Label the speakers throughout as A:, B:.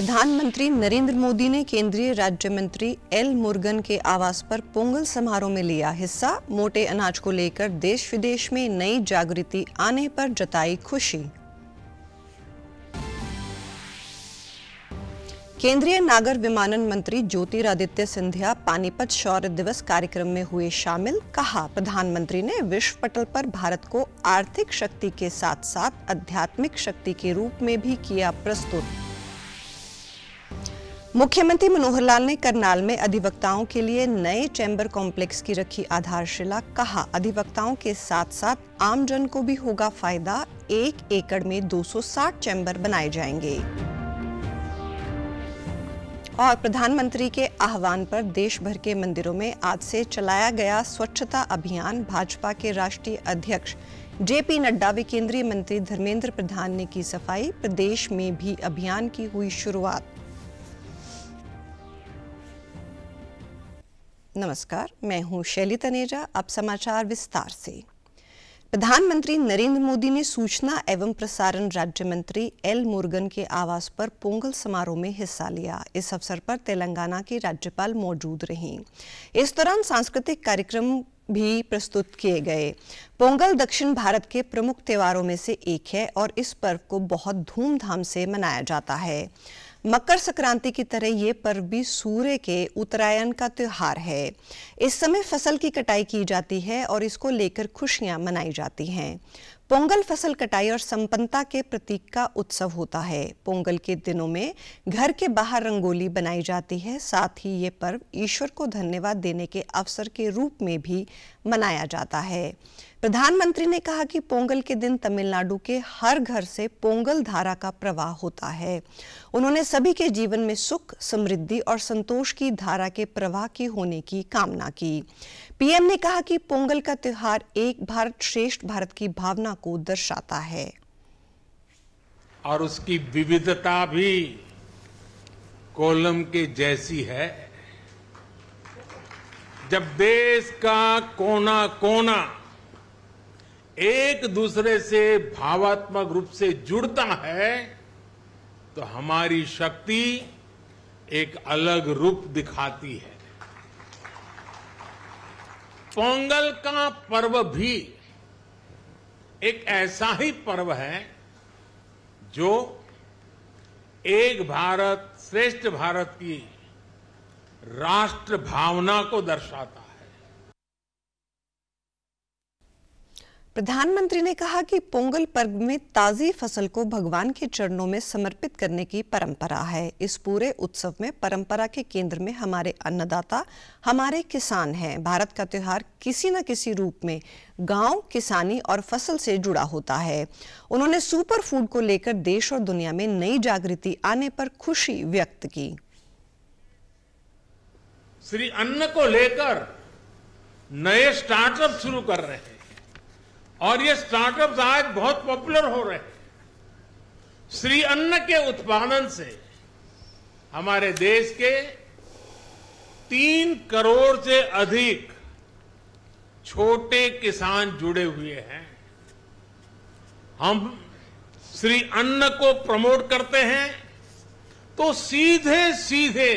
A: प्रधानमंत्री नरेंद्र मोदी ने केंद्रीय राज्य मंत्री एल मुर्गन के आवास पर पोंगल समारोह में लिया हिस्सा मोटे अनाज को लेकर देश विदेश में नई जागृति आने पर जताई खुशी केंद्रीय नागर विमानन मंत्री ज्योतिरादित्य सिंधिया पानीपत शौर्य दिवस कार्यक्रम में हुए शामिल कहा प्रधानमंत्री ने विश्व पटल पर भारत को आर्थिक शक्ति के साथ साथ आध्यात्मिक शक्ति के रूप में भी किया प्रस्तुत मुख्यमंत्री मनोहर लाल ने करनाल में अधिवक्ताओं के लिए नए चैम्बर कॉम्प्लेक्स की रखी आधारशिला कहा अधिवक्ताओं के साथ साथ आमजन को भी होगा फायदा एक एकड़ में 260 चैम्बर बनाए जाएंगे और प्रधानमंत्री के आह्वान पर देश भर के मंदिरों में आज से चलाया गया स्वच्छता अभियान भाजपा के राष्ट्रीय अध्यक्ष जेपी नड्डा व केंद्रीय मंत्री धर्मेंद्र प्रधान ने की सफाई प्रदेश में भी अभियान की हुई शुरुआत नमस्कार मैं हूं शैली तनेजा अब समाचार विस्तार से प्रधानमंत्री नरेंद्र मोदी ने सूचना एवं प्रसारण राज्य मंत्री एल मुर्गन के आवास पर पोंगल समारोह में हिस्सा लिया इस अवसर पर तेलंगाना के राज्यपाल मौजूद रहीं इस दौरान सांस्कृतिक कार्यक्रम भी प्रस्तुत किए गए पोंगल दक्षिण भारत के प्रमुख त्योहारों में से एक है और इस पर्व को बहुत धूमधाम से मनाया जाता है मकर संक्रांति की तरह ये पर्व भी सूर्य के उत्तरायण का त्यौहार है इस समय फसल की कटाई की जाती है और इसको लेकर खुशियां मनाई जाती हैं पोंगल फसल कटाई और संपन्नता के प्रतीक का उत्सव होता है पोंगल के दिनों में घर के बाहर रंगोली बनाई जाती है साथ ही ये पर्व ईश्वर को धन्यवाद देने के अवसर के रूप में भी मनाया जाता है प्रधानमंत्री ने कहा कि पोंगल के दिन तमिलनाडु के हर घर से पोंगल धारा का प्रवाह होता है उन्होंने सभी के जीवन में सुख समृद्धि और संतोष की धारा के प्रवाह की होने की कामना की पीएम ने कहा कि पोंगल का त्यौहार एक भारत श्रेष्ठ भारत की भावना को दर्शाता है
B: और उसकी विविधता भी कोलम के जैसी है जब देश का कोना कोना एक दूसरे से भावात्मक रूप से जुड़ता है तो हमारी शक्ति एक अलग रूप दिखाती है पोंगल का पर्व भी एक ऐसा ही पर्व है जो एक भारत श्रेष्ठ भारत की राष्ट्र भावना को दर्शाता
A: प्रधानमंत्री ने कहा कि पोंगल पर्व में ताज़ी फसल को भगवान के चरणों में समर्पित करने की परंपरा है इस पूरे उत्सव में परंपरा के केंद्र में हमारे अन्नदाता हमारे किसान हैं भारत का त्यौहार किसी न किसी रूप में गांव किसानी और फसल से जुड़ा होता है उन्होंने सुपर फूड को लेकर देश और दुनिया में नई जागृति आने पर खुशी व्यक्त की
B: श्री अन्न को लेकर नए स्टार्टअप शुरू कर रहे हैं और ये स्टार्टअप्स आज बहुत पॉपुलर हो रहे हैं श्री अन्न के उत्पादन से हमारे देश के तीन करोड़ से अधिक छोटे किसान जुड़े हुए हैं हम श्री अन्न को प्रमोट करते हैं तो सीधे सीधे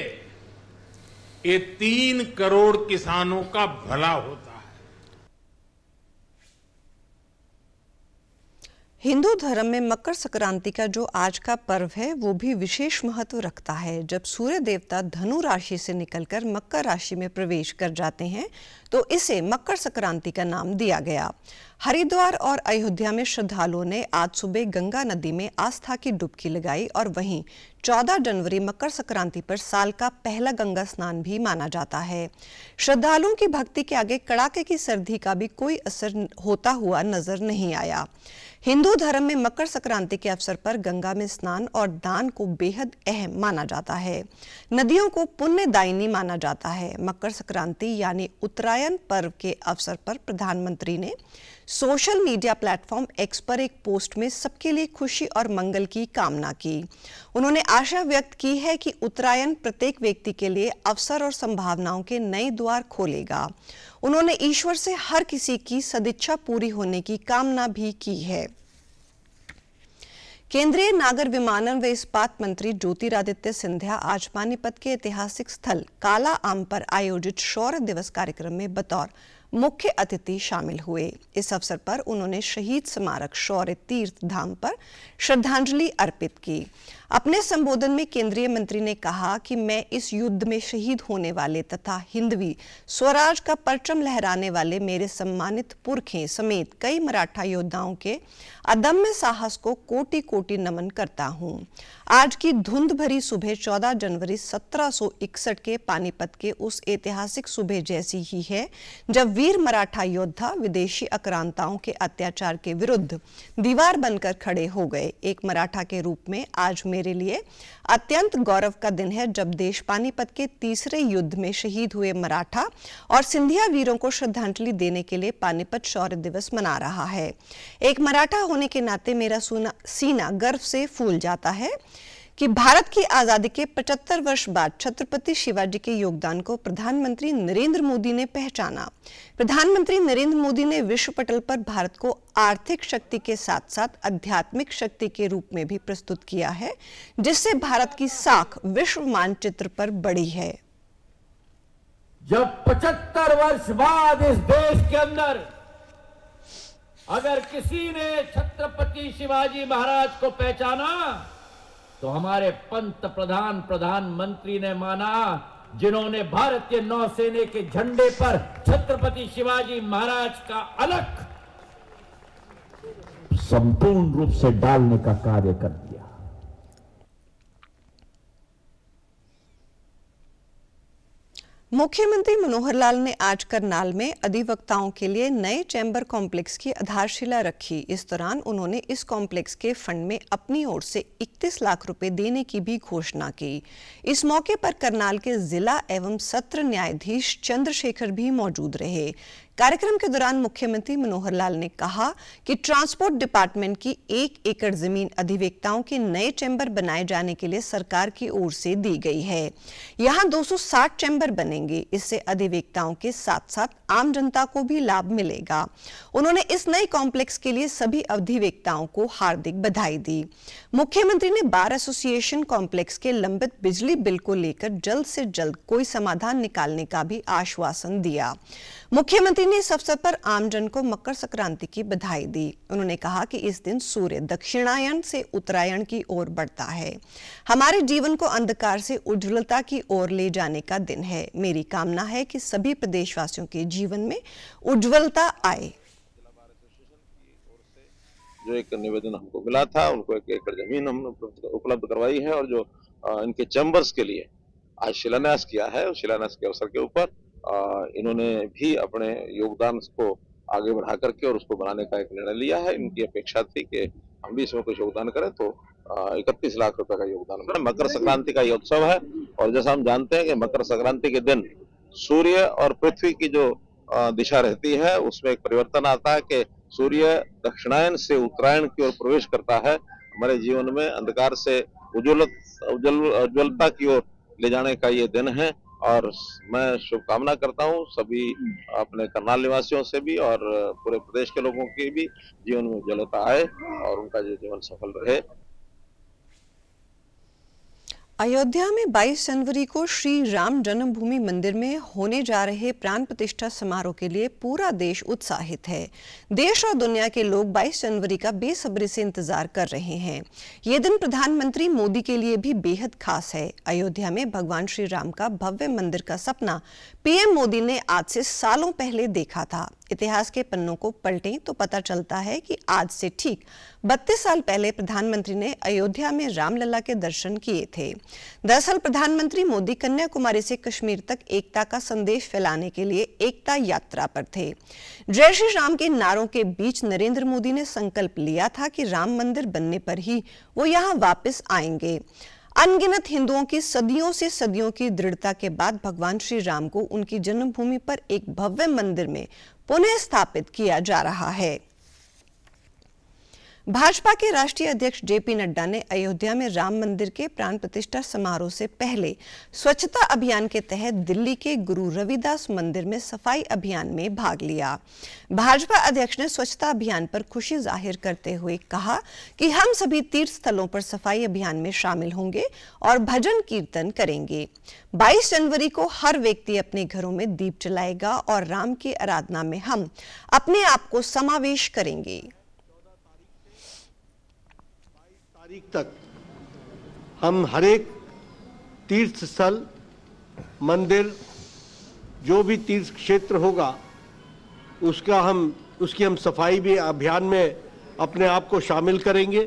B: ये तीन करोड़ किसानों का भला होता
A: हिंदू धर्म में मकर संक्रांति का जो आज का पर्व है वो भी विशेष महत्व रखता है जब सूर्य देवता धनु राशि से निकलकर मकर राशि में प्रवेश कर जाते हैं तो इसे मकर संक्रांति का नाम दिया गया हरिद्वार और अयोध्या में श्रद्धालुओं ने आज सुबह गंगा नदी में आस्था की डुबकी लगाई और वहीं 14 जनवरी मकर संक्रांति पर साल का पहला गंगा स्नान भी माना जाता है श्रद्धालुओं की भक्ति के आगे कड़ाके की सर्दी का भी कोई असर होता हुआ नजर नहीं आया हिंदू धर्म में मकर संक्रांति के अवसर पर गंगा में स्नान और दान को बेहद अहम माना जाता है नदियों को पुण्य दायिनी माना जाता है मकर संक्रांति यानी उत्तरायण पर्व के अवसर पर प्रधानमंत्री ने सोशल मीडिया प्लेटफॉर्म एक्स पर एक पोस्ट में सबके लिए खुशी और मंगल की कामना की उन्होंने आशा व्यक्त की है कि उत्तरायण प्रत्येक व्यक्ति के लिए अवसर और संभावनाओं के नए द्वार खोलेगा उन्होंने ईश्वर से हर किसी की सदिच्छा पूरी होने की कामना भी की है केंद्रीय नागर विमानन व इस्पात मंत्री ज्योतिरादित्य सिंधिया आज पानीपत के ऐतिहासिक स्थल काला आम पर आयोजित शौर्य दिवस कार्यक्रम में बतौर मुख्य अतिथि शामिल हुए इस अवसर पर उन्होंने शहीद स्मारक शौर्य तीर्थ धाम पर श्रद्धांजलि अर्पित की अपने संबोधन में केंद्रीय मंत्री ने कहा कि मैं इस युद्ध में शहीद होने वाले तथा हिंदवी स्वराज का परचम लहराने वाले मेरे सम्मानित पुरखें समेत कई मराठा योद्धाओं के अदम्य साहस को कोटि कोटि नमन करता हूं। आज की धुंध भरी सुबह 14 जनवरी 1761 के पानीपत के उस ऐतिहासिक सुबह जैसी ही है जब वीर मराठा योद्धा विदेशी अक्रांताओं के अत्याचार के विरुद्ध दीवार बनकर खड़े हो गए एक मराठा के रूप में आज मेरे मेरे लिए अत्यंत गौरव का दिन है जब देश पानीपत के तीसरे युद्ध में शहीद हुए मराठा और सिंधिया वीरों को श्रद्धांजलि देने के लिए पानीपत शौर्य दिवस मना रहा है एक मराठा होने के नाते मेरा सीना गर्व से फूल जाता है कि भारत की आज़ादी के 75 वर्ष बाद छत्रपति शिवाजी के योगदान को प्रधानमंत्री नरेंद्र मोदी ने पहचाना प्रधानमंत्री नरेंद्र मोदी ने विश्व पटल पर भारत को आर्थिक शक्ति के साथ साथ आध्यात्मिक शक्ति के रूप में भी प्रस्तुत किया है जिससे भारत की साख विश्व मानचित्र पर बढ़ी है
B: जब 75 वर्ष बाद इस देश के अंदर अगर किसी ने छत्रपति शिवाजी महाराज को पहचाना तो हमारे पंत प्रधान प्रधानमंत्री ने माना जिन्होंने भारतीय नौसेना के झंडे पर छत्रपति शिवाजी महाराज का अलग संपूर्ण रूप से डालने का कार्य कर दिया
A: मुख्यमंत्री मनोहर लाल ने आज करनाल में अधिवक्ताओं के लिए नए चैम्बर कॉम्प्लेक्स की आधारशिला रखी इस दौरान उन्होंने इस कॉम्प्लेक्स के फंड में अपनी ओर से 31 लाख रुपए देने की भी घोषणा की इस मौके पर करनाल के जिला एवं सत्र न्यायाधीश चंद्रशेखर भी मौजूद रहे कार्यक्रम के दौरान मुख्यमंत्री मनोहर लाल ने कहा कि ट्रांसपोर्ट डिपार्टमेंट की एक एकड़ जमीन अधिवेक्ताओं के नए चैम्बर बनाए जाने के लिए सरकार की ओर से दी गई है यहाँ 260 चैम्बर बनेंगे इससे अधिवक्ताओं के साथ साथ आम जनता को भी लाभ मिलेगा उन्होंने इस नए कॉम्प्लेक्स के लिए सभी अधिवेक्ताओं को हार्दिक बधाई दी मुख्यमंत्री ने बार एसोसिएशन कॉम्प्लेक्स के लंबित बिजली बिल को लेकर जल्द से जल्द कोई समाधान निकालने का भी आश्वासन दिया मुख्यमंत्री मोदी ने इस अवसर पर आमजन को मकर संक्रांति की बधाई दी उन्होंने कहा कि इस दिन सूर्य दक्षिणायन से उत्तरायण की ओर बढ़ता है हमारे जीवन को अंधकार से उज्ज्वलता की ओर ले जाने का दिन है मेरी कामना है कि सभी प्रदेशवासियों के जीवन में उज्ज्वलता आए
C: जो एक निवेदन हमको मिला था उनको एक एकड़ जमीन हमने उपलब्ध करवाई है और जो इनके चैम्बर्स के लिए आज शिलान्यास किया है शिलान्यास के अवसर के ऊपर इन्होंने भी अपने योगदान को आगे बढ़ा करके और उसको बनाने का एक निर्णय लिया है इनकी अपेक्षा थी कि हम भी इसमें कुछ योगदान करें तो इकतीस लाख रुपए का योगदान मकर संक्रांति का ये उत्सव है और जैसा हम जानते हैं कि मकर संक्रांति के दिन सूर्य और पृथ्वी की जो दिशा रहती है उसमें एक परिवर्तन आता है कि सूर्य दक्षिणायन से उत्तरायण की ओर प्रवेश करता है हमारे जीवन में अंधकार से उज्ज्वल उज्ज्वलता की ओर ले जाने का ये दिन है और मैं शुभकामना करता हूँ सभी अपने करनाल निवासियों से भी और पूरे प्रदेश के लोगों की भी जीवन में उज्जवलता आए और उनका जो जीवन सफल रहे
A: अयोध्या में 22 जनवरी को श्री राम जन्मभूमि मंदिर में होने जा रहे प्राण प्रतिष्ठा समारोह के लिए पूरा देश उत्साहित है देश और दुनिया के लोग 22 जनवरी का बेसब्री से इंतजार कर रहे हैं ये दिन प्रधानमंत्री मोदी के लिए भी बेहद खास है अयोध्या में भगवान श्री राम का भव्य मंदिर का सपना पीएम मोदी ने आज से सालों पहले देखा था इतिहास के पन्नों को पलटें तो पता चलता है कि आज से ठीक 32 साल पहले प्रधानमंत्री ने अयोध्या में रामलला के दर्शन किए थे दरअसल प्रधानमंत्री मोदी कन्याकुमारी से कश्मीर तक एकता का संदेश फैलाने के लिए एकता यात्रा पर थे जय श्री राम के नारों के बीच नरेंद्र मोदी ने संकल्प लिया था कि राम मंदिर बनने पर ही वो यहाँ वापस आएंगे अनगिनत हिंदुओं की सदियों से सदियों की दृढ़ता के बाद भगवान श्री राम को उनकी जन्मभूमि पर एक भव्य मंदिर में पुनः स्थापित किया जा रहा है भाजपा के राष्ट्रीय अध्यक्ष जेपी नड्डा ने अयोध्या में राम मंदिर के प्राण प्रतिष्ठा समारोह से पहले स्वच्छता अभियान के तहत दिल्ली के गुरु रविदास मंदिर में सफाई अभियान में भाग लिया भाजपा अध्यक्ष ने स्वच्छता अभियान पर खुशी जाहिर करते हुए कहा कि हम सभी तीर्थ स्थलों पर सफाई अभियान में शामिल होंगे और भजन कीर्तन करेंगे बाईस जनवरी को हर व्यक्ति अपने घरों में दीप जलाएगा और राम की आराधना में हम अपने आप को समावेश करेंगे
B: तारीख तक हम हर एक तीर्थ स्थल मंदिर जो भी तीर्थ क्षेत्र होगा उसका हम उसकी हम सफाई भी अभियान में अपने आप को शामिल करेंगे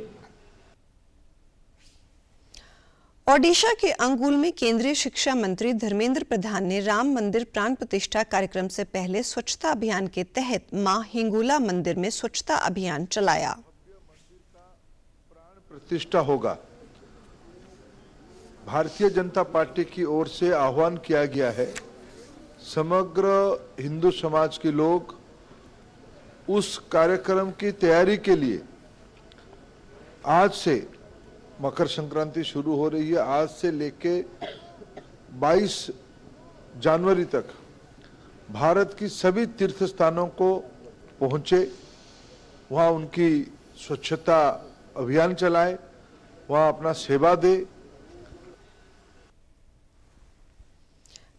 A: ओडिशा के अंगुल में केंद्रीय शिक्षा मंत्री धर्मेंद्र प्रधान ने राम मंदिर प्राण प्रतिष्ठा कार्यक्रम से पहले स्वच्छता अभियान के तहत मां हिंगुला मंदिर में स्वच्छता अभियान चलाया
C: प्रतिष्ठा होगा भारतीय जनता पार्टी की ओर से आह्वान किया गया है समग्र हिंदू समाज के लोग उस कार्यक्रम की तैयारी के लिए आज से मकर संक्रांति शुरू हो रही है आज से लेके 22 जनवरी तक भारत की सभी तीर्थ स्थानों को पहुंचे वहां उनकी स्वच्छता अभियान चलाए वहाँ अपना सेवा दे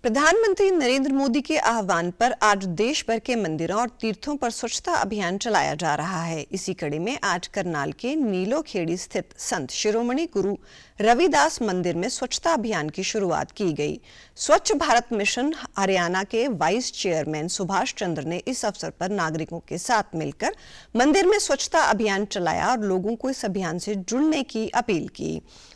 A: प्रधानमंत्री नरेंद्र मोदी के आह्वान पर आज देश भर के मंदिरों और तीर्थों पर स्वच्छता अभियान चलाया जा रहा है इसी कड़ी में आज करनाल के नीलो खेड़ी स्थित संत शिरोमणि गुरु रविदास मंदिर में स्वच्छता अभियान की शुरुआत की गई स्वच्छ भारत मिशन हरियाणा के वाइस चेयरमैन सुभाष चंद्र ने इस अवसर पर नागरिकों के साथ मिलकर मंदिर में स्वच्छता अभियान चलाया और लोगों को इस अभियान से जुड़ने की अपील की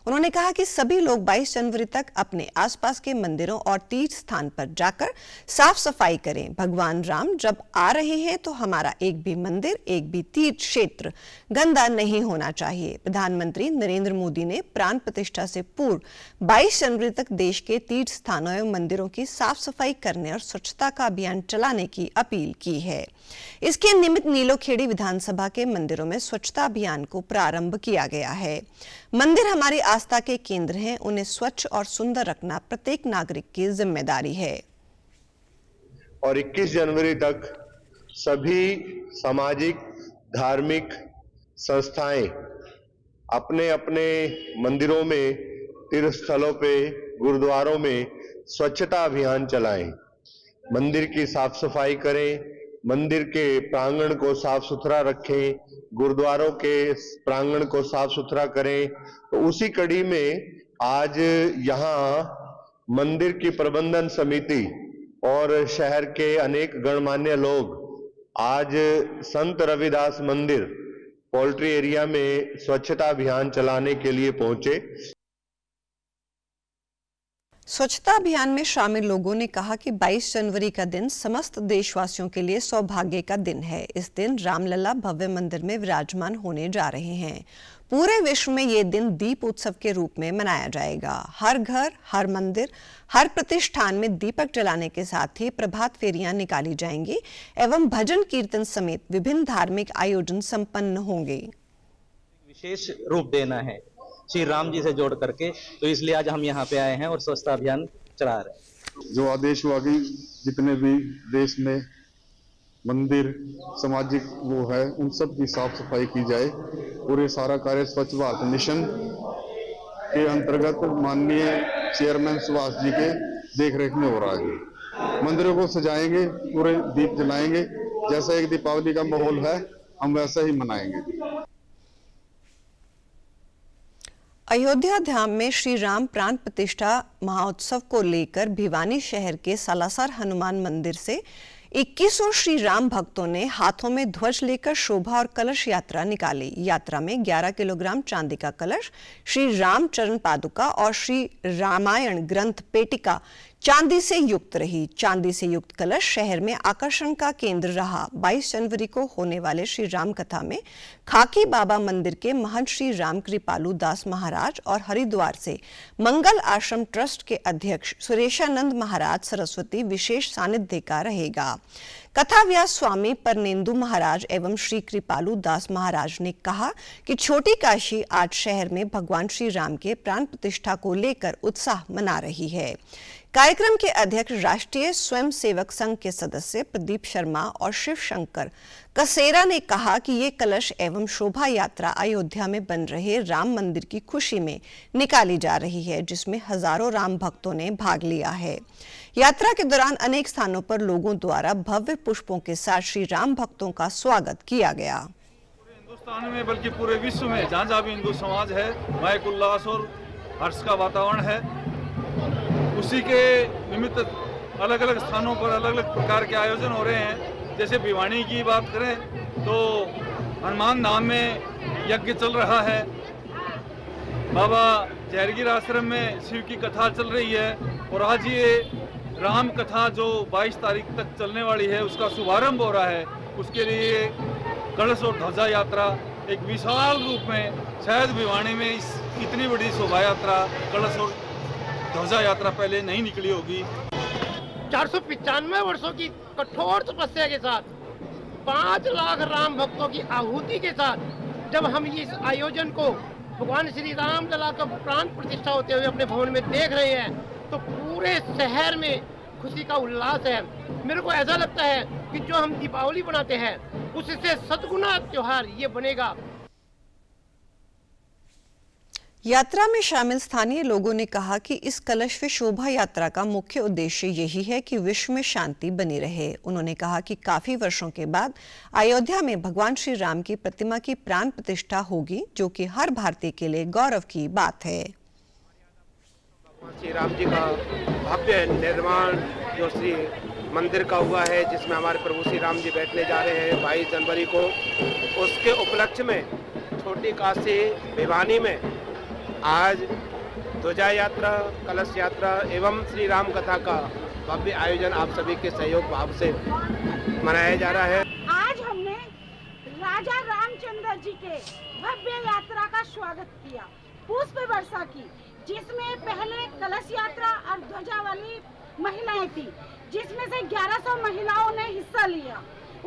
A: उन्होंने कहा कि सभी लोग 22 जनवरी तक अपने आसपास के मंदिरों और तीर्थ स्थान पर जाकर साफ सफाई करें भगवान राम जब आ रहे हैं तो हमारा एक भी मंदिर एक भी तीर्थ क्षेत्र गंदा नहीं होना चाहिए प्रधानमंत्री नरेंद्र मोदी ने प्राण प्रतिष्ठा से पूर्व 22 जनवरी तक देश के तीर्थ स्थानों एवं मंदिरों की साफ सफाई करने और स्वच्छता का अभियान चलाने की अपील की है इसके निमित्त नीलोखेड़ी विधानसभा के मंदिरों में स्वच्छता अभियान को प्रारंभ किया गया है मंदिर हमारी आस्था के केंद्र हैं उन्हें स्वच्छ और सुंदर रखना प्रत्येक नागरिक की जिम्मेदारी है
C: और 21 जनवरी तक सभी सामाजिक धार्मिक संस्थाएं अपने अपने मंदिरों में तीर्थ स्थलों पे गुरुद्वारों में स्वच्छता अभियान चलाएं मंदिर की साफ सफाई करें मंदिर के प्रांगण को साफ सुथरा रखें गुरुद्वारों के प्रांगण को साफ सुथरा करें तो उसी कड़ी में आज यहाँ मंदिर की प्रबंधन समिति और शहर के अनेक गणमान्य लोग आज संत रविदास मंदिर पोल्ट्री एरिया में स्वच्छता अभियान चलाने के लिए पहुंचे
A: स्वच्छता अभियान में शामिल लोगों ने कहा कि 22 जनवरी का दिन समस्त देशवासियों के लिए सौभाग्य का दिन है इस दिन रामलला भव्य मंदिर में विराजमान होने जा रहे हैं पूरे विश्व में ये दिन दीप उत्सव के रूप में मनाया जाएगा हर घर हर मंदिर हर प्रतिष्ठान में दीपक जलाने के साथ ही प्रभात फेरियां निकाली जाएंगी एवं भजन कीर्तन समेत विभिन्न धार्मिक आयोजन संपन्न होंगे
B: विशेष रूप
D: देना है श्री राम जी से जोड़ करके तो इसलिए आज हम यहाँ पे आए हैं और स्वच्छता अभियान चला
B: रहे हैं जो आदेश हुआ कि जितने भी देश में मंदिर सामाजिक वो है उन सब की साफ सफाई की जाए और ये सारा कार्य स्वच्छ भारत मिशन के अंतर्गत माननीय चेयरमैन सुभाष जी के
C: देखरेख में हो रहा है मंदिरों को सजाएंगे पूरे दीप जलाएंगे जैसा
B: एक दीपावली का माहौल है हम वैसा ही मनाएंगे
A: अयोध्या धाम में श्री राम प्राण प्रतिष्ठा महोत्सव को लेकर भिवानी शहर के सालासर हनुमान मंदिर से 2100 श्री राम भक्तों ने हाथों में ध्वज लेकर शोभा और कलश यात्रा निकाली यात्रा में 11 किलोग्राम चांदी का कलश श्री राम चरण पादुका और श्री रामायण ग्रंथ पेटिका चांदी से युक्त रही चांदी से युक्त कलश शहर में आकर्षण का केंद्र रहा 22 जनवरी को होने वाले श्री राम कथा में खाकी बाबा मंदिर के महंत श्री राम कृपालू दास महाराज और हरिद्वार से मंगल आश्रम ट्रस्ट के अध्यक्ष सुरेशानंद महाराज सरस्वती विशेष सानिध्य का रहेगा कथा व्यास स्वामी परनेन्दु महाराज एवं श्री कृपालू दास महाराज ने कहा कि छोटी काशी आज शहर में भगवान श्री राम के प्राण प्रतिष्ठा को लेकर उत्साह मना रही है कार्यक्रम के अध्यक्ष राष्ट्रीय स्वयंसेवक संघ के सदस्य प्रदीप शर्मा और शिव शंकर कसेरा ने कहा कि ये कलश एवं शोभा यात्रा अयोध्या में बन रहे राम मंदिर की खुशी में निकाली जा रही है जिसमें हजारों राम भक्तों ने भाग लिया है यात्रा के दौरान अनेक स्थानों पर लोगों द्वारा भव्य पुष्पों के साथ श्री राम भक्तों का स्वागत किया गया
C: हिंदुस्तान में बल्कि पूरे विश्व में जहाँ जहाँ भी हिंदू समाज है उल्लास और हर्ष का वातावरण है उसी के निमित्त अलग अलग स्थानों पर अलग अलग प्रकार के आयोजन हो रहे हैं जैसे भिवानी की बात करें तो हनुमान धाम में यज्ञ चल रहा है बाबा जहरगीर आश्रम में शिव की कथा चल रही है और आज ये राम कथा जो 22 तारीख तक चलने वाली है उसका शुभारंभ हो रहा है उसके लिए कलश और ध्वजा यात्रा एक विशाल रूप में शायद भिवाणी में इस इतनी बड़ी शोभा यात्रा कलश और ध्वजा यात्रा पहले नहीं निकली होगी
D: चार सौ पचानवे वर्षो की कठोर तपस्या के साथ पाँच लाख राम भक्तों की आहूति के साथ जब हम इस आयोजन को भगवान श्री राम लला का प्राण प्रतिष्ठा होते हुए अपने भवन में देख रहे हैं तो पूरे शहर में खुशी का उल्लास है मेरे को ऐसा लगता है कि जो हम दीपावली बनाते हैं उससे सदगुना त्योहार ये बनेगा
A: यात्रा में शामिल स्थानीय लोगों ने कहा कि इस कलश व शोभा यात्रा का मुख्य उद्देश्य यही है कि विश्व में शांति बनी रहे उन्होंने कहा कि काफी वर्षों के बाद अयोध्या में भगवान श्री राम की प्रतिमा की प्राण प्रतिष्ठा होगी जो कि हर भारतीय के लिए गौरव की बात है
B: श्री राम जी का भव्य निर्माण जो श्री मंदिर का हुआ है जिसमें हमारे प्रभु श्री राम जी बैठने जा रहे हैं बाईस जनवरी को उसके उपलक्ष्य में छोटी काशी भिवानी में आज ध्वजा यात्रा कलश यात्रा एवं श्री राम कथा का भव्य आयोजन आप सभी के सहयोग भाव से मनाया जा रहा है
C: आज हमने राजा रामचंद्र जी के भव्य यात्रा का स्वागत किया पुष्प वर्षा की जिसमें पहले कलश यात्रा और ध्वजा वाली महिलाएं थी जिसमें से 1100 महिलाओं ने हिस्सा लिया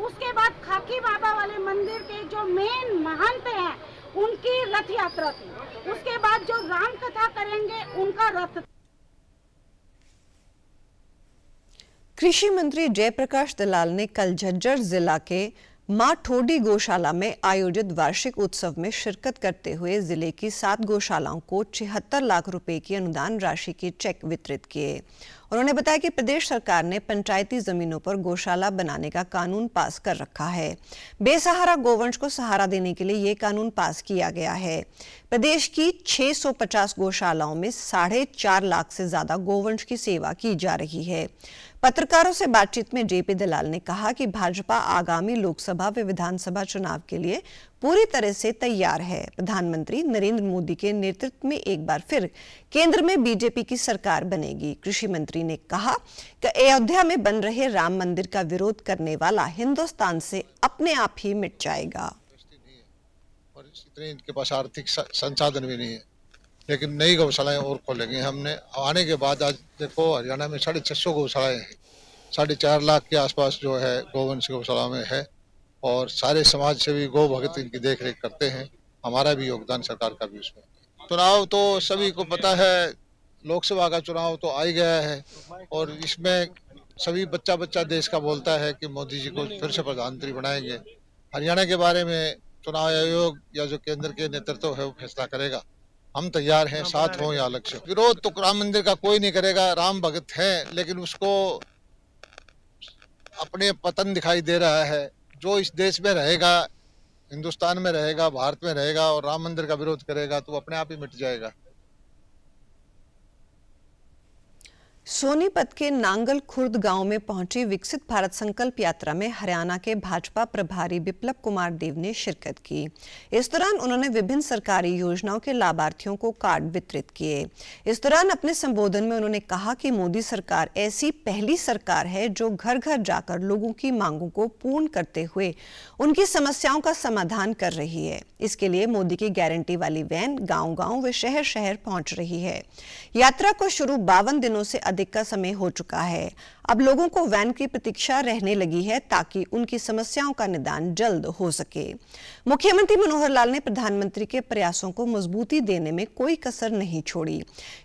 C: उसके बाद खाकी बाबा वाले मंदिर के जो मेन महंत हैं उनकी रथ यात्रा थी उसके बाद जो राम कथा करेंगे उनका रथ
A: कृषि मंत्री जयप्रकाश दलाल ने कल झज्जर जिला के माठोडी ठोडी गौशाला में आयोजित वार्षिक उत्सव में शिरकत करते हुए जिले की सात गौशालाओं को छिहत्तर लाख रुपए की अनुदान राशि के चेक वितरित किए उन्होंने बताया कि प्रदेश सरकार ने पंचायती जमीनों पर गौशाला बनाने का कानून पास कर रखा है बेसहारा गोवंश को सहारा देने के लिए ये कानून पास किया गया है प्रदेश की 650 गौशालाओं में साढ़े चार लाख से ज्यादा गोवंश की सेवा की जा रही है पत्रकारों से बातचीत में जेपी दलाल ने कहा कि भाजपा आगामी लोकसभा व विधानसभा चुनाव के लिए पूरी तरह से तैयार है प्रधानमंत्री नरेंद्र मोदी के नेतृत्व में एक बार फिर केंद्र में बीजेपी की सरकार बनेगी कृषि मंत्री ने कहा कि अयोध्या में बन रहे राम मंदिर का विरोध करने वाला हिंदुस्तान से अपने आप ही मिट जाएगा
D: और इतने इनके पास आर्थिक संसाधन भी नहीं है लेकिन नई गौशालाएं और खोलेंगे हमने आने के बाद आज देखो हरियाणा में साढ़े छह सौ गौशालाएं हैं साढ़े चार लाख के आसपास जो है गोवंश गौशाला में है और सारे समाज से भी गौ भगत इनकी देख रेख करते हैं हमारा भी योगदान सरकार का भी उसमें चुनाव तो सभी को पता है लोकसभा का चुनाव तो आ ही गया है और इसमें सभी बच्चा बच्चा देश का बोलता है कि मोदी जी को फिर से प्रधानमंत्री बनाएंगे हरियाणा के बारे में चुनाव आयोग या जो केंद्र के नेतृत्व है वो फैसला करेगा हम तैयार हैं साथ हों या अलग से विरोध तो राम मंदिर का कोई नहीं करेगा राम भगत है लेकिन उसको अपने पतन दिखाई दे रहा है जो इस देश में रहेगा हिंदुस्तान में रहेगा भारत में रहेगा और राम मंदिर का विरोध करेगा तो अपने आप ही मिट जाएगा
A: सोनीपत के नांगल खुर्द गांव में पहुंची विकसित भारत संकल्प यात्रा में हरियाणा के भाजपा प्रभारी विप्लव कुमार देव ने शिरकत की इस दौरान उन्होंने विभिन्न सरकारी योजनाओं के लाभार्थियों को कार्ड वितरित किए इस दौरान अपने संबोधन में उन्होंने कहा कि मोदी सरकार ऐसी पहली सरकार है जो घर घर जाकर लोगों की मांगों को पूर्ण करते हुए उनकी समस्याओं का समाधान कर रही है इसके लिए मोदी की गारंटी वाली वैन गाँव गाँव व शहर शहर पहुँच रही है यात्रा को शुरू बावन दिनों से अधिक का समय हो चुका है अब लोगों को वैन की प्रतीक्षा रहने लगी है ताकि उनकी समस्याओं का निदान जल्द हो सके मुख्यमंत्री मनोहर लाल ने प्रधानमंत्री के प्रयासों को मजबूती देने में कोई कसर नहीं छोड़ी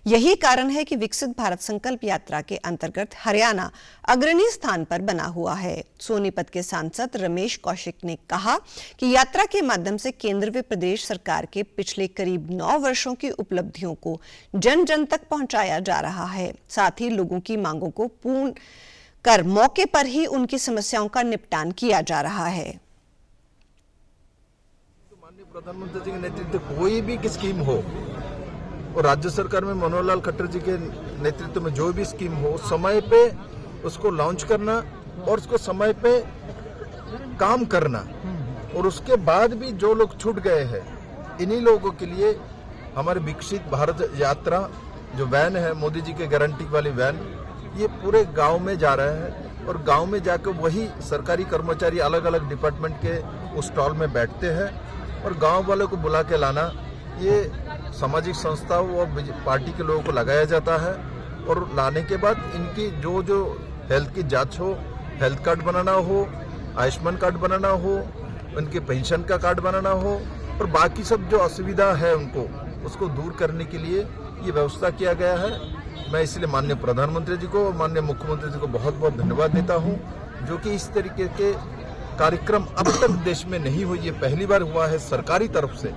A: यही कारण है कि विकसित भारत संकल्प यात्रा के अंतर्गत हरियाणा अग्रणी स्थान पर बना हुआ है सोनीपत के सांसद रमेश कौशिक ने कहा कि यात्रा के माध्यम से केंद्र व प्रदेश सरकार के पिछले करीब नौ वर्षों की उपलब्धियों को जन जन तक पहुंचाया जा रहा है साथ ही लोगों की मांगों को पूर्ण कर मौके पर ही उनकी समस्याओं का निपटान किया जा रहा है
C: प्रधानमंत्री जी के नेतृत्व कोई भी स्कीम हो और राज्य सरकार में मनोहर लाल खट्टर जी के नेतृत्व में जो भी स्कीम हो समय पे उसको लॉन्च करना और उसको समय पे काम करना और उसके बाद भी जो लोग छूट गए हैं इन्हीं लोगों के लिए हमारे विकसित भारत यात्रा जो वैन है मोदी जी के गारंटी वाली वैन ये पूरे गांव में जा रहा है और गांव में जाकर वही सरकारी कर्मचारी अलग अलग डिपार्टमेंट के उस स्टॉल में बैठते हैं और गांव वालों को बुला के लाना ये सामाजिक संस्था व पार्टी के लोगों को लगाया जाता है और लाने के बाद इनकी जो जो हेल्थ की जांच हो हेल्थ कार्ड बनाना हो आयुष्मान कार्ड बनाना हो उनके पेंशन का कार्ड बनाना हो और बाकी सब जो असुविधा है उनको उसको दूर करने के लिए ये व्यवस्था किया गया है मैं इसलिए माननीय प्रधानमंत्री जी को माननीय मुख्यमंत्री जी को बहुत बहुत धन्यवाद देता हूँ जो कि इस तरीके के कार्यक्रम अब तक देश में नहीं हुई ये पहली बार हुआ है सरकारी तरफ से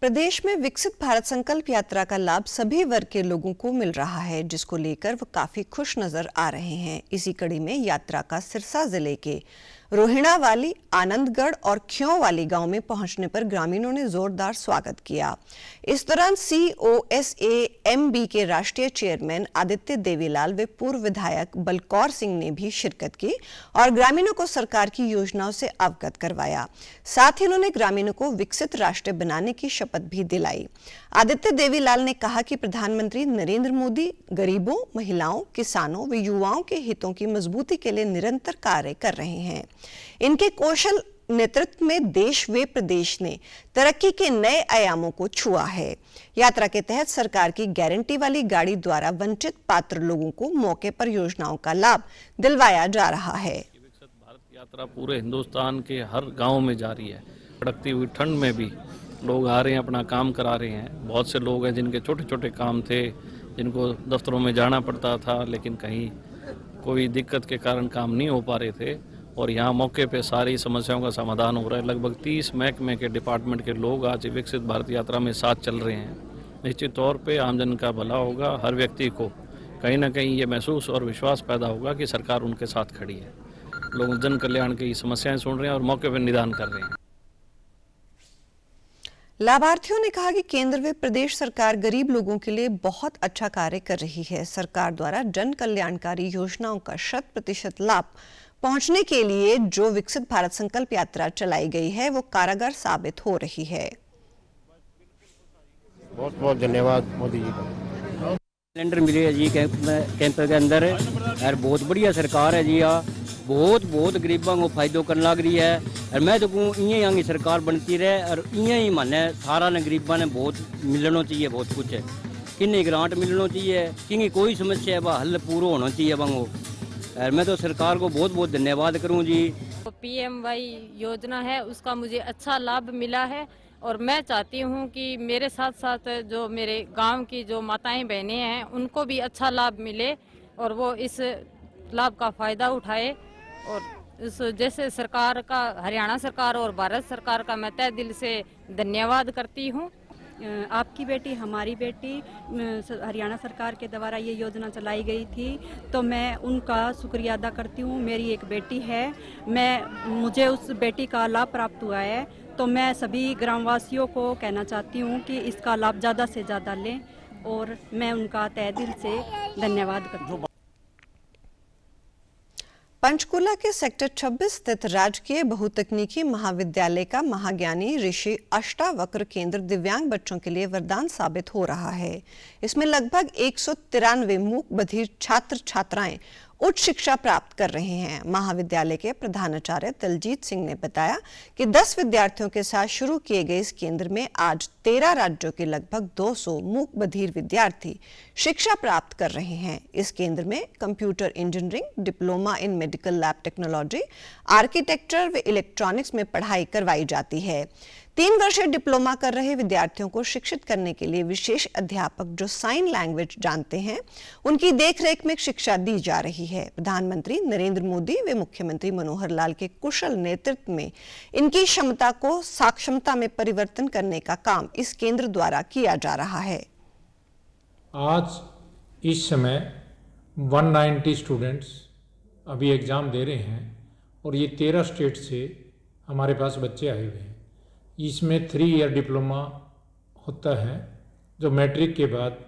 A: प्रदेश में विकसित भारत संकल्प यात्रा का लाभ सभी वर्ग के लोगों को मिल रहा है जिसको लेकर वो काफी खुश नजर आ रहे हैं इसी कड़ी में यात्रा का सिरसा जिले के रोहिणा वाली आनंदगढ़ और ख्यों वाली गांव में पहुंचने पर ग्रामीणों ने जोरदार स्वागत किया इस दौरान C O S A M B के राष्ट्रीय चेयरमैन आदित्य देवीलाल व पूर्व विधायक बलकौर सिंह ने भी शिरकत की और ग्रामीणों को सरकार की योजनाओं से अवगत करवाया साथ ही उन्होंने ग्रामीणों को विकसित राष्ट्र बनाने की शपथ भी दिलाई आदित्य देवीलाल ने कहा कि प्रधानमंत्री नरेंद्र मोदी गरीबों महिलाओं किसानों व युवाओं के हितों की मजबूती के लिए निरंतर कार्य कर रहे हैं इनके कौशल नेतृत्व में देश व प्रदेश ने तरक्की के नए आयामों को छुआ है यात्रा के तहत सरकार की गारंटी वाली गाड़ी द्वारा वंचित पात्र लोगों को मौके पर योजनाओं का लाभ दिलवाया जा रहा है भारत
B: यात्रा पूरे हिंदुस्तान के हर गाँव में जारी है कड़कती हुई ठंड में भी लोग आ रहे हैं अपना काम करा रहे हैं बहुत से लोग हैं जिनके छोटे छोटे काम थे जिनको दफ्तरों में जाना पड़ता था लेकिन कहीं कोई दिक्कत के कारण काम नहीं हो पा रहे थे और यहाँ मौके पे सारी समस्याओं का समाधान हो रहा है लगभग 30 महकमे के डिपार्टमेंट के लोग आज विकसित भारत यात्रा में साथ चल रहे हैं निश्चित तौर पे आमजन का भला होगा हर व्यक्ति को कहीं ना कहीं ये महसूस और विश्वास पैदा होगा कि सरकार उनके साथ खड़ी है लोग जन कल्याण की समस्याएं सुन रहे हैं और मौके पर निदान कर रहे हैं
A: लाभार्थियों ने कहा कि केंद्र व प्रदेश सरकार गरीब लोगों के लिए बहुत अच्छा कार्य कर रही है सरकार द्वारा जन कल्याणकारी योजनाओं का शत प्रतिशत लाभ पहुंचने के लिए जो विकसित भारत संकल्प यात्रा चलाई गई है वो कारगर साबित हो रही है
D: बहुत बहुत धन्यवाद मोदी जी का सिलेंडर मिले जी कैंप में कैंप के अंदर यार बहुत बढ़िया सरकार है जी आ बहुत
A: बहुत गरीबों को फायदो कर लग रही है और मैं तो कहूँ इं आगे सरकार बनती रहे और इं ही मान है सारा ने गरीबा ने बहुत मिलना चाहिए बहुत कुछ किन्नी ग्रांट मिलना चाहिए कि कोई समस्या है वह हल पूरा होना चाहिए वागू और मैं तो सरकार को बहुत बहुत धन्यवाद करूँ जी
B: पी एम वाई योजना है उसका मुझे अच्छा लाभ मिला है और मैं चाहती हूँ कि मेरे साथ साथ जो मेरे गांव की जो माताएं बहनें हैं उनको भी अच्छा लाभ मिले और वो इस लाभ का फ़ायदा उठाए और इस जैसे सरकार का हरियाणा सरकार और भारत सरकार का मैं तय दिल से
A: धन्यवाद करती हूँ आपकी बेटी हमारी बेटी हरियाणा सरकार के द्वारा ये योजना चलाई गई थी तो मैं उनका शुक्रिया अदा करती हूँ मेरी एक बेटी है मैं मुझे उस बेटी का लाभ प्राप्त हुआ है तो मैं सभी ग्रामवासियों को कहना चाहती हूँ कि इसका लाभ ज़्यादा से ज़्यादा लें और मैं उनका तय दिल से धन्यवाद करती हूँ पंचकुला के सेक्टर 26 स्थित राजकीय बहुतकनीकी महाविद्यालय का महाज्ञानी ऋषि अष्टावक्र केंद्र दिव्यांग बच्चों के लिए वरदान साबित हो रहा है इसमें लगभग एक मूक बधिर छात्र छात्राएं उच्च शिक्षा प्राप्त कर रहे हैं महाविद्यालय के प्रधानाचार्य दलजीत सिंह ने बताया कि 10 विद्यार्थियों के साथ शुरू किए गए इस केंद्र में आज 13 राज्यों के लगभग 200 मूक बधिर विद्यार्थी शिक्षा प्राप्त कर रहे हैं इस केंद्र में computer engineering diploma in medical lab technology architecture व इलेक्ट्रॉनिक्स में पढ़ाई करवाई जाती है तीन वर्षीय डिप्लोमा कर रहे विद्यार्थियों को शिक्षित करने के लिए विशेष अध्यापक जो साइन लैंग्वेज जानते हैं उनकी देखरेख में शिक्षा दी जा रही है प्रधानमंत्री नरेंद्र मोदी व मुख्यमंत्री मनोहर लाल के कुशल नेतृत्व में इनकी क्षमता को साक्षमता में परिवर्तन करने का काम इस केंद्र द्वारा किया जा रहा है
B: आज इस समय 190 स्टूडेंट्स अभी एग्जाम दे रहे हैं और ये तेरह स्टेट से हमारे पास बच्चे आए हुए हैं इसमें थ्री ईयर डिप्लोमा होता है जो मैट्रिक के बाद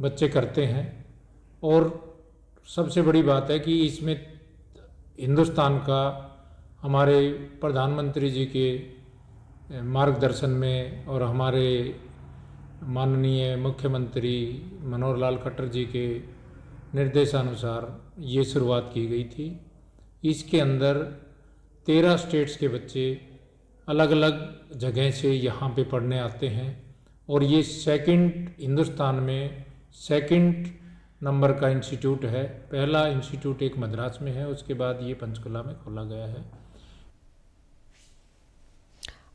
B: बच्चे करते हैं और सबसे बड़ी बात है कि इसमें हिंदुस्तान का हमारे प्रधानमंत्री जी के मार्गदर्शन में और हमारे माननीय मुख्यमंत्री मनोहर लाल खट्टर जी के निर्देशानुसार ये शुरुआत की गई थी इसके अंदर तेरह स्टेट्स के बच्चे अलग अलग जगह से यहाँ पे पढ़ने आते हैं और ये सेकंड हिंदुस्तान में सेकंड नंबर का इंस्टीट्यूट है पहला इंस्टीट्यूट एक मद्रास में है उसके बाद ये पंचकुला में खोला गया है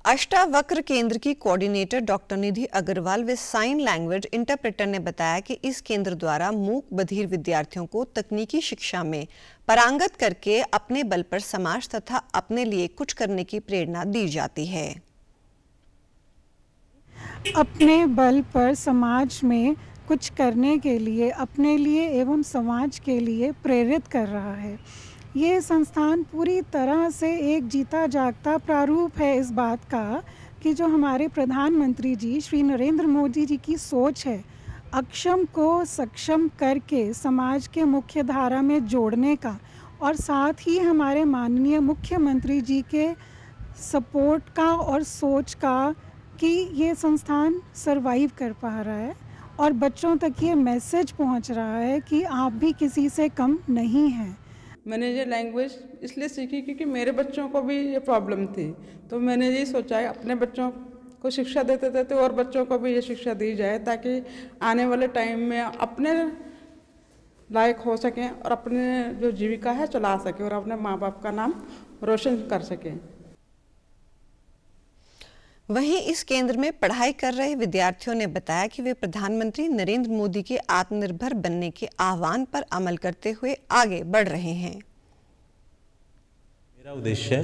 A: अष्टावक्र केंद्र की कोऑर्डिनेटर डॉक्टर निधि अग्रवाल व साइन लैंग्वेज इंटरप्रेटर ने बताया कि इस केंद्र द्वारा मूक बधिर विद्यार्थियों को तकनीकी शिक्षा में परांगत करके अपने बल पर समाज तथा अपने लिए कुछ करने की प्रेरणा दी जाती है
C: अपने बल पर समाज में कुछ करने के लिए अपने लिए एवं समाज के लिए प्रेरित कर रहा है ये संस्थान पूरी तरह से एक जीता जागता प्रारूप है इस बात का कि जो हमारे प्रधानमंत्री जी श्री नरेंद्र मोदी जी की सोच है अक्षम को सक्षम करके समाज के मुख्य धारा में जोड़ने का और साथ ही हमारे माननीय मुख्यमंत्री जी के सपोर्ट का और सोच का कि ये संस्थान सरवाइव कर पा रहा है और बच्चों तक ये मैसेज पहुंच रहा है कि आप भी किसी से कम नहीं हैं मैंने ये लैंग्वेज इसलिए सीखी क्योंकि मेरे बच्चों को भी ये प्रॉब्लम थी तो मैंने ये सोचा अपने बच्चों को शिक्षा देते देते और बच्चों को भी ये शिक्षा दी जाए ताकि आने वाले टाइम में अपने लायक हो सकें और अपने जो जीविका है चला सकें और अपने माँ
A: बाप का नाम रोशन कर सकें वहीं इस केंद्र में पढ़ाई कर रहे विद्यार्थियों ने बताया कि वे प्रधानमंत्री नरेंद्र मोदी के आत्मनिर्भर बनने के आह्वान पर अमल करते हुए आगे बढ़ रहे हैं मेरा
B: उद्देश्य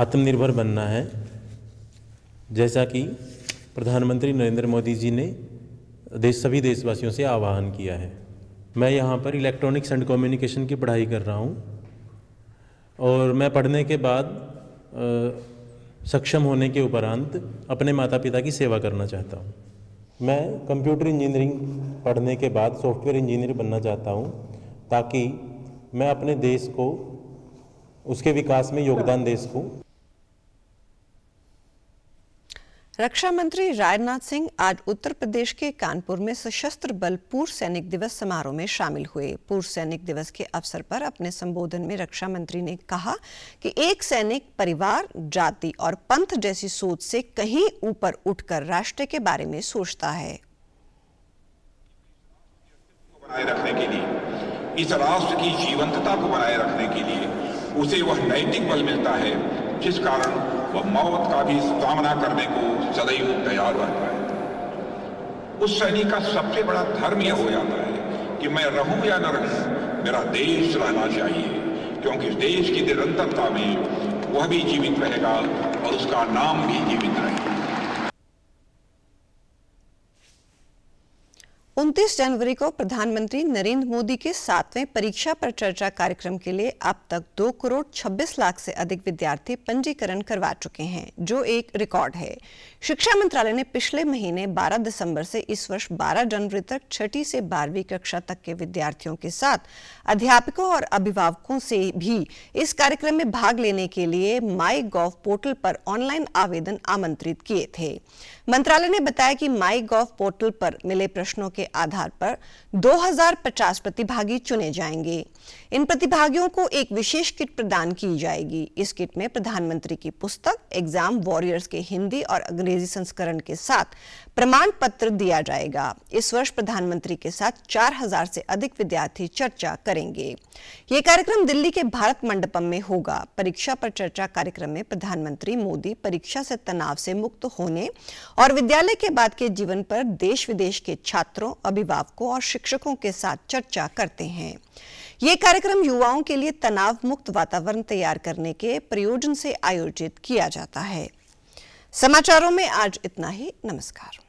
B: आत्मनिर्भर बनना है जैसा कि प्रधानमंत्री नरेंद्र मोदी जी ने देश सभी देशवासियों से आह्वान किया है मैं यहाँ पर इलेक्ट्रॉनिक्स एंड कम्युनिकेशन की पढ़ाई कर रहा हूँ और मैं पढ़ने के बाद सक्षम होने के उपरांत अपने माता पिता की सेवा करना चाहता हूँ मैं कंप्यूटर इंजीनियरिंग पढ़ने के बाद सॉफ्टवेयर इंजीनियर बनना चाहता हूँ ताकि मैं अपने देश को उसके विकास में योगदान दे सकूँ
A: रक्षा मंत्री राजनाथ सिंह आज उत्तर प्रदेश के कानपुर में सशस्त्र बल पूर्व सैनिक दिवस समारोह में शामिल हुए पूर्व सैनिक दिवस के अवसर पर अपने संबोधन में रक्षा मंत्री ने कहा कि एक सैनिक परिवार जाति और पंथ जैसी सोच से कहीं ऊपर उठकर राष्ट्र के बारे में सोचता है
B: बनाए रखने के लिए इस राष्ट्र की जीवंतता को बनाए रखने के लिए उसे वह नैतिक बल मिलता है जिस कारण वह मौत का भी सामना करने को सदैव तैयार रहता है उस सैनिक का सबसे बड़ा धर्म यह हो जाता है कि मैं रहूं या न रहूं मेरा देश रहना चाहिए क्योंकि देश की निरंतरता में वह भी जीवित रहेगा और उसका नाम भी जीवित रहेगा
A: 29 जनवरी को प्रधानमंत्री नरेंद्र मोदी के सातवें परीक्षा पर चर्चा कार्यक्रम के लिए अब तक दो करोड़ 26 लाख से अधिक विद्यार्थी पंजीकरण करवा चुके हैं जो एक रिकॉर्ड है शिक्षा मंत्रालय ने पिछले महीने 12 दिसंबर से इस वर्ष 12 जनवरी तक छठी से बारहवीं कक्षा तक के विद्यार्थियों के साथ अध्यापकों और अभिभावकों से भी इस कार्यक्रम में भाग लेने के लिए माई गोव पोर्टल पर ऑनलाइन आवेदन आमंत्रित किए थे मंत्रालय ने बताया कि माई गोव पोर्टल पर मिले प्रश्नों के आधार पर 2050 प्रतिभागी चुने जाएंगे इन प्रतिभागियों को एक विशेष किट प्रदान की जाएगी इस किट में प्रधानमंत्री की पुस्तक एग्जाम वॉरियर्स के हिंदी और अंग्रेजी संस्करण के साथ प्रमाण पत्र दिया जाएगा इस वर्ष प्रधानमंत्री के साथ 4000 से अधिक विद्यार्थी चर्चा करेंगे ये कार्यक्रम दिल्ली के भारत मंडपम में होगा परीक्षा पर चर्चा कार्यक्रम में प्रधानमंत्री मोदी परीक्षा से तनाव से मुक्त होने और विद्यालय के बाद के जीवन पर देश विदेश के छात्रों अभिभावकों और शिक्षकों के साथ चर्चा करते हैं ये कार्यक्रम युवाओं के लिए तनाव मुक्त वातावरण तैयार करने के प्रयोजन से आयोजित किया जाता है समाचारों में आज इतना ही नमस्कार